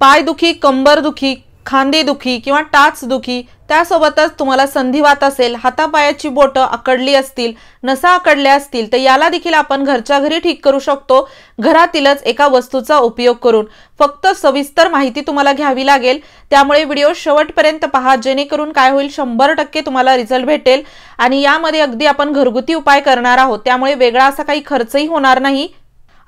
पाय दुखी कंबरदुखी दुखी किंवा टाच दुखी त्यासोबतच तुम्हाला संधिवात असेल हातापायाची बोटं आकडली असतील नसा आकडल्या असतील तर याला देखील आपण घरच्या घरी ठीक करू शकतो घरातीलच एका वस्तूचा उपयोग करून फक्त सविस्तर माहिती तुम्हाला घ्यावी लागेल त्यामुळे व्हिडिओ शेवटपर्यंत पहा जेणेकरून काय होईल शंभर टक्के तुम्हाला रिझल्ट भेटेल आणि यामध्ये अगदी आपण घरगुती उपाय करणार आहोत त्यामुळे वेगळा असा काही खर्चही होणार नाही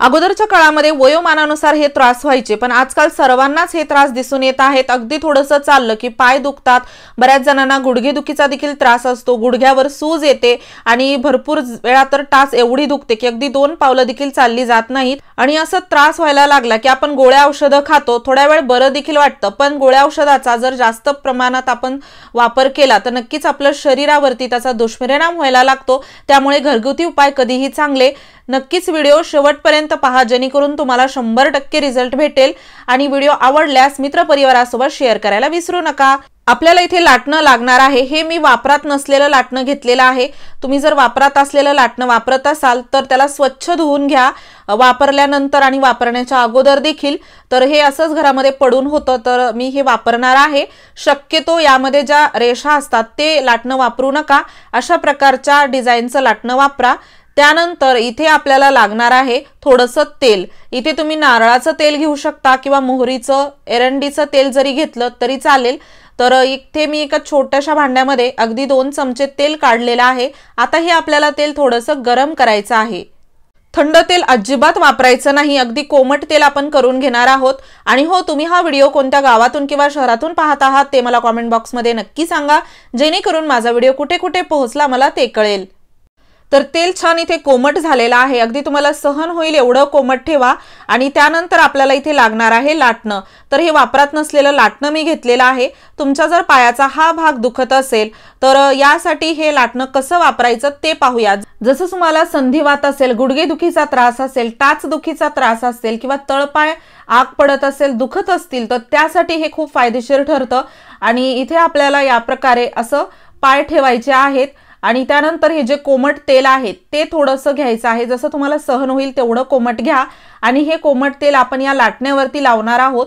अगोदरच्या काळामध्ये वयोमानानुसार हे त्रास व्हायचे पण आजकाल सर्वांनाच हे त्रास दिसून येत आहेत अगदी थोडंसं चाललं की पाय दुखतात बऱ्याच जणांना गुडघेदुखीचा देखील त्रास असतो गुडघ्यावर सूज येते आणि भरपूर वेळा तर टास एवढी दुखते की अगदी दोन पावलं देखील चालली जात नाहीत आणि असं त्रास व्हायला लागला की आपण गोळ्या औषधं खातो थोड्या वेळ बरं देखील वाटतं पण गोळ्या औषधाचा जर जास्त प्रमाणात आपण वापर केला तर नक्कीच आपल्या शरीरावरती त्याचा दुष्परिणाम व्हायला लागतो त्यामुळे घरगुती उपाय कधीही चांगले नक्कीच व्हिडिओ शेवटपर्यंत पहा जेणेकरून तुम्हाला शंभर टक्के रिझल्ट भेटेल आणि व्हिडिओ आवडल्यास मित्रपरिवारासोबत शेअर करायला विसरू नका आपल्याला इथे लाटणं लागणार आहे हे मी वापरात नसलेलं लाटणं घेतलेलं आहे तुम्ही जर वापरात असलेलं लाटणं वापरत असाल तर त्याला स्वच्छ धुवून घ्या वापरल्यानंतर आणि वापरण्याच्या अगोदर देखील तर हे असंच घरामध्ये पडून होतं तर मी हे वापरणार आहे शक्यतो यामध्ये ज्या रेषा असतात ते लाटणं वापरू नका अशा प्रकारच्या डिझाईनचं लाटणं वापरा त्यानंतर इथे आपल्याला लागणार आहे थोडंसं तेल इथे तुम्ही नारळाचं तेल घेऊ शकता किंवा मोहरीचं एरंडीचं तेल जरी घेतलं तरी चालेल तर इथे मी एका छोट्याशा भांड्यामध्ये अगदी दोन चमचे तेल काढलेलं आहे आता हे आपल्याला तेल थोडंसं गरम करायचं आहे थंड तेल अजिबात वापरायचं नाही अगदी कोमट तेल आपण करून घेणार आहोत आणि हो तुम्ही हा व्हिडिओ कोणत्या गावातून किंवा शहरातून पाहत आहात ते मला कॉमेंट बॉक्समध्ये नक्की सांगा जेणेकरून माझा व्हिडिओ कुठे कुठे पोहोचला मला ते कळेल तर तेल छान इथे कोमट झालेलं आहे अगदी तुम्हाला सहन होईल एवढं कोमट ठेवा आणि त्यानंतर आपल्याला इथे लागणार आहे लाटणं तर हे वापरात नसलेलं लाटणं मी घेतलेलं आहे तुमचा जर पायाचा हा भाग दुखत असेल तर यासाठी हे लाटणं कसं वापरायचं ते पाहूया जसं तुम्हाला संधिवात असेल गुडघेदुखीचा त्रास असेल टाच दुखीचा त्रास असेल किंवा तळपाय आग पडत असेल दुखत असतील तर त्यासाठी हे खूप फायदेशीर ठरतं आणि इथे आपल्याला या प्रकारे असं पाय ठेवायचे आहेत आणि त्यानंतर हे जे कोमट तेल आहे ते थोडंसं घ्यायचं आहे जसं तुम्हाला सहन होईल तेवढं कोमट घ्या आणि हे कोमट तेल आपण या लाटण्यावरती लावणार आहोत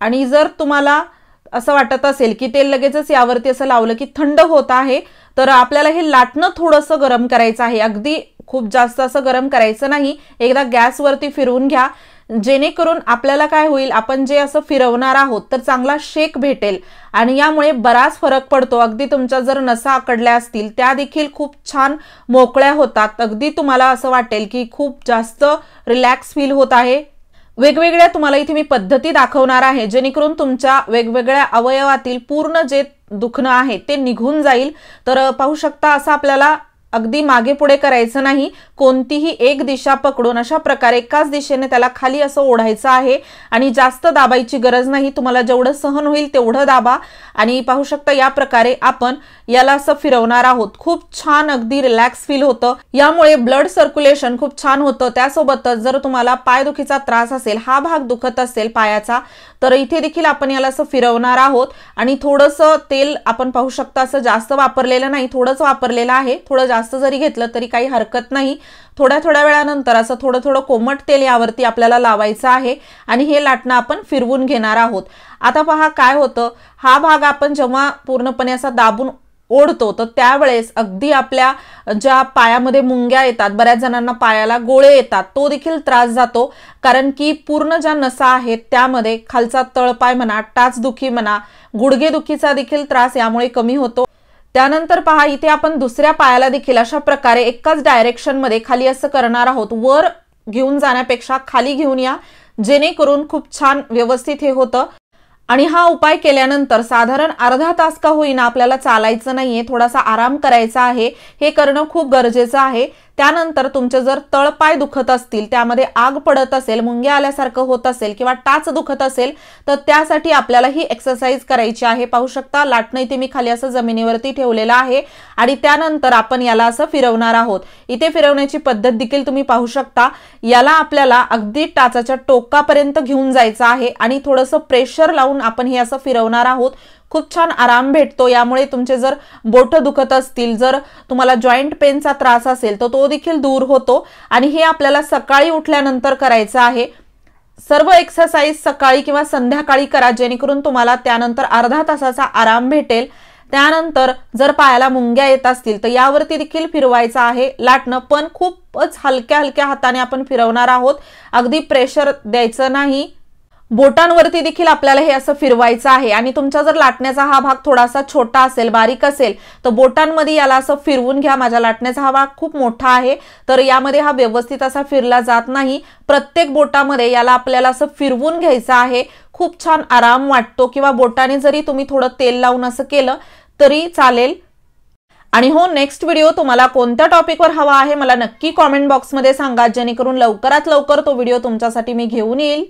आणि जर तुम्हाला असं वाटत असेल की तेल लगेचच यावरती असं लावलं की थंड होत आहे तर आपल्याला हे लाटणं थोडंसं गरम करायचं आहे अगदी खूप जास्त असं गरम करायचं नाही एकदा गॅसवरती फिरवून घ्या जेणेकरून आपल्याला काय होईल आपण जे असं फिरवणार आहोत तर चांगला शेक भेटेल आणि यामुळे बराच फरक पडतो अगदी तुमच्या जर नसा आकडल्या असतील त्या देखील खूप छान मोकळ्या होतात अगदी तुम्हाला असं वाटेल की खूप जास्त रिलॅक्स फील होत आहे वेगवेगळ्या तुम्हाला इथे मी पद्धती दाखवणार आहे जेणेकरून तुमच्या वेगवेगळ्या अवयवातील पूर्ण जे दुखणं आहे ते निघून जाईल तर पाहू शकता असं आपल्याला अगदी मागे पुढे करायचं नाही कोणतीही एक दिशा पकडून अशा प्रकारे एकाच दिशेने त्याला खाली असं ओढायचं आहे आणि जास्त दाबायची गरज नाही तुम्हाला जेवढं सहन होईल तेवढं दाबा आणि पाहू शकता या प्रकारे आपण याला असं फिरवणार आहोत खूप छान अगदी रिलॅक्स फील होतं यामुळे ब्लड सर्क्युलेशन खूप छान होतं त्यासोबतच जर तुम्हाला पायदुखीचा त्रास असेल हा भाग दुखत असेल पायाचा तर इथे देखील आपण याला असं फिरवणार आहोत आणि थोडंसं तेल आपण पाहू शकता असं जास्त वापरलेलं नाही थोडंच वापरलेलं आहे थोडं जास्त जरी घेतलं तरी काही हरकत नाही थोड्या थोड्या वेळानंतर असं थोडं थोडं कोमट तेल यावरती आपल्याला लावायचं आहे आणि हे लाटणं आपण फिरवून घेणार आहोत आता पहा काय होतं हा भाग आपण जेव्हा पूर्णपणे असा दाबून ओढतो तर त्यावेळेस अगदी आपल्या ज्या पायामध्ये मुंग्या येतात बऱ्याच जणांना पायाला गोळे येतात तो देखील त्रास जातो कारण की पूर्ण ज्या नसा आहेत त्यामध्ये खालचा तळपाय म्हणा टाचदुखी म्हणा दुखीचा देखील त्रास यामुळे कमी होतो त्यानंतर पहा इथे आपण दुसऱ्या पायाला देखील अशा प्रकारे एकाच डायरेक्शन मध्ये खाली असं करणार आहोत वर घेऊन जाण्यापेक्षा खाली घेऊन या जेणेकरून खूप छान व्यवस्थित हे होतं आणि हा उपाय केल्यानंतर साधारण अर्धा तास का होईना आपल्याला चालायचं नाहीये थोडासा आराम करायचा आहे हे करणं खूप गरजेचं आहे त्यानंतर तुमचे जर तळपाय दुखत असतील त्यामध्ये आग पडत असेल मुंग्या आल्यासारखं होत असेल किंवा टाच दुखत असेल तर त्यासाठी आपल्याला ही एक्सरसाइज करायची आहे पाहू शकता लाटणं इथे मी खाली असं जमिनीवरती ठेवलेलं आहे आणि त्यानंतर आपण याला असं फिरवणार आहोत इथे फिरवण्याची पद्धत देखील तुम्ही पाहू शकता याला आपल्याला अगदी टाचाच्या टोकापर्यंत घेऊन जायचं आहे आणि थोडंसं प्रेशर लावून करून आपण हे असं फिरवणार आहोत खूप छान आराम भेटतो यामुळे तुमचे जर बोट दुखत असतील जर तुम्हाला जॉईंट पेनचा त्रास असेल तर तो, देखील दूर होतो आणि हे आपल्याला सकाळी उठल्यानंतर करायचं आहे सर्व एक्सरसाइज सकाळी किंवा संध्याकाळी करा जेणेकरून तुम्हाला त्यानंतर अर्धा तासाचा आराम भेटेल त्यानंतर जर पायाला मुंग्या येत असतील तर यावरती देखील फिरवायचं आहे लाटणं पण खूपच हलक्या हलक्या हाताने आपण फिरवणार आहोत अगदी प्रेशर द्यायचं नाही बोटांवरती देखील आपल्याला हे असं फिरवायचं आहे आणि तुमचा जर लाटण्याचा हा भाग थोडासा छोटा असेल बारीक असेल तर बोटांमध्ये याला असं फिरवून घ्या माझ्या लाटण्याचा हा भाग खूप मोठा आहे तर यामध्ये हा व्यवस्थित असा फिरला जात नाही प्रत्येक बोटामध्ये याला आपल्याला असं फिरवून घ्यायचं आहे खूप छान आराम वाटतो किंवा बोटाने जरी तुम्ही थोडं तेल लावून असं केलं तरी चालेल आणि हो नेक्स्ट व्हिडिओ तुम्हाला कोणत्या टॉपिकवर हवा आहे मला नक्की कॉमेंट बॉक्समध्ये सांगा जेणेकरून लवकरात लवकर तो व्हिडिओ तुमच्यासाठी मी घेऊन येईल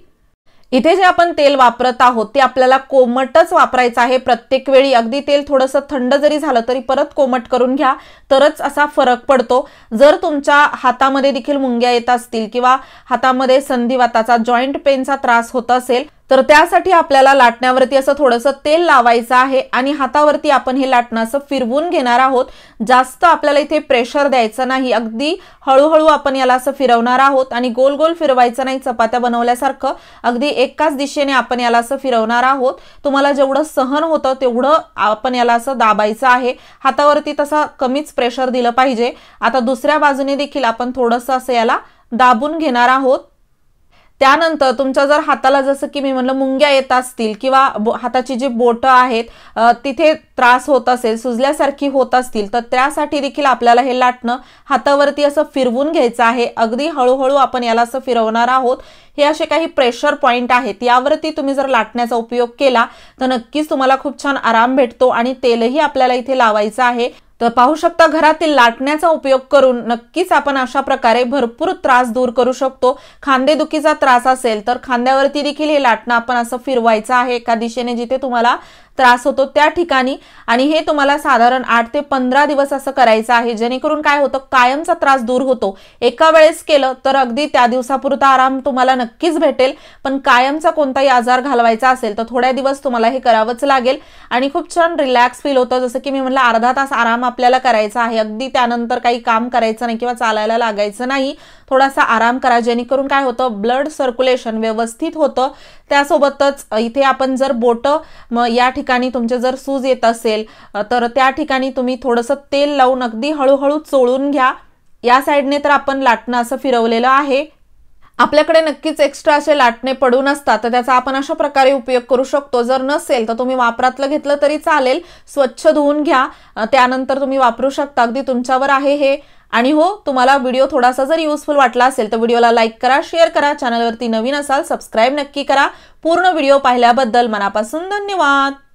इथे जे आपण तेल वापरत आहोत ते आपल्याला कोमटच वापरायचं आहे प्रत्येक वेळी अगदी तेल थोडंसं थंड जरी झालं तरी परत कोमट करून घ्या तरच असा फरक पडतो जर तुमच्या हातामध्ये देखील मुंग्या येत असतील किंवा हातामध्ये संधिवाताचा जॉईंट पेनचा त्रास होत असेल तर त्यासाठी आपल्याला लाटण्यावरती असं थोडंसं तेल लावायचं आहे आणि हातावरती आपण हे लाटणं असं फिरवून घेणार आहोत जास्त आपल्याला इथे प्रेशर द्यायचं नाही अगदी हळूहळू आपण याला असं फिरवणार आहोत आणि गोल गोल फिरवायचं नाही चपात्या बनवल्यासारखं अगदी एकाच दिशेने आपण याला असं फिरवणार आहोत तुम्हाला जेवढं सहन होतं तेवढं आपण याला असं दाबायचं आहे हातावरती तसा कमीच प्रेशर दिलं पाहिजे आता दुसऱ्या बाजूने देखील आपण थोडंसं असं याला दाबून घेणार आहोत त्यानंतर तुमच्या जर हाताला जसं की मी म्हणलं मुंग्या येत असतील किंवा हाताची जी बोटं आहेत तिथे त्रास होत असेल सुजल्यासारखी होत असतील तर त्यासाठी देखील आपल्याला हे लाटणं हातावरती असं फिरवून घ्यायचं आहे अगदी हळूहळू आपण याला असं फिरवणार आहोत हे असे काही प्रेशर पॉईंट आहेत यावरती तुम्ही जर लाटण्याचा उपयोग केला तर नक्कीच तुम्हाला खूप छान आराम भेटतो आणि तेलही आपल्याला इथे लावायचं आहे तर पाहू शकता घरातील लाटण्याचा उपयोग करून नक्कीच आपण अशा प्रकारे भरपूर त्रास दूर करू शकतो खांदेदुखीचा त्रास असेल तर खांद्यावरती देखील हे लाटणं आपण असं फिरवायचं आहे एका दिशेने जिथे तुम्हाला त्रास होतो त्या ठिकाणी आणि हे तुम्हाला साधारण आठ ते पंधरा दिवस असं करायचं आहे जेणेकरून काय होतं कायमचा त्रास दूर होतो एका वेळेस केलं तर अगदी त्या दिवसापुरता आराम तुम्हाला नक्कीच भेटेल पण कायमचा कोणताही आजार घालवायचा असेल तर थोड्या दिवस तुम्हाला हे करावंच लागेल आणि खूप छान रिलॅक्स फील होतं जसं की मी म्हटलं अर्धा तास आराम आपल्याला करायचा आहे अगदी त्यानंतर काही काम करायचं नाही किंवा चालायला लागायचं नाही थोडासा आराम करा जेणेकरून काय होतं ब्लड सर्क्युलेशन व्यवस्थित होतं त्यासोबतच इथे आपण जर बोटं या ठिकाणी तुमचे जर सूज येत असेल तर त्या ठिकाणी तुम्ही थोडंसं तेल लावून अगदी हळूहळू चोळून घ्या या साईडने तर आपण लाटणं असं फिरवलेलं आहे आपल्याकडे नक्कीच एक्स्ट्रा असे लाटणे पडून असतात तर त्याचा आपण अशा प्रकारे उपयोग करू शकतो जर नसेल तर तुम्ही वापरातलं घेतलं तरी चालेल स्वच्छ धुवून घ्या त्यानंतर तुम्ही वापरू शकता अगदी तुमच्यावर आहे हे आणि हो तुम्हाला व्हिडिओ थोडासा जर युजफुल वाटला असेल तर व्हिडिओला लाईक करा शेअर करा चॅनलवरती नवीन असाल सबस्क्राईब नक्की करा पूर्ण व्हिडिओ पाहिल्याबद्दल मनापासून धन्यवाद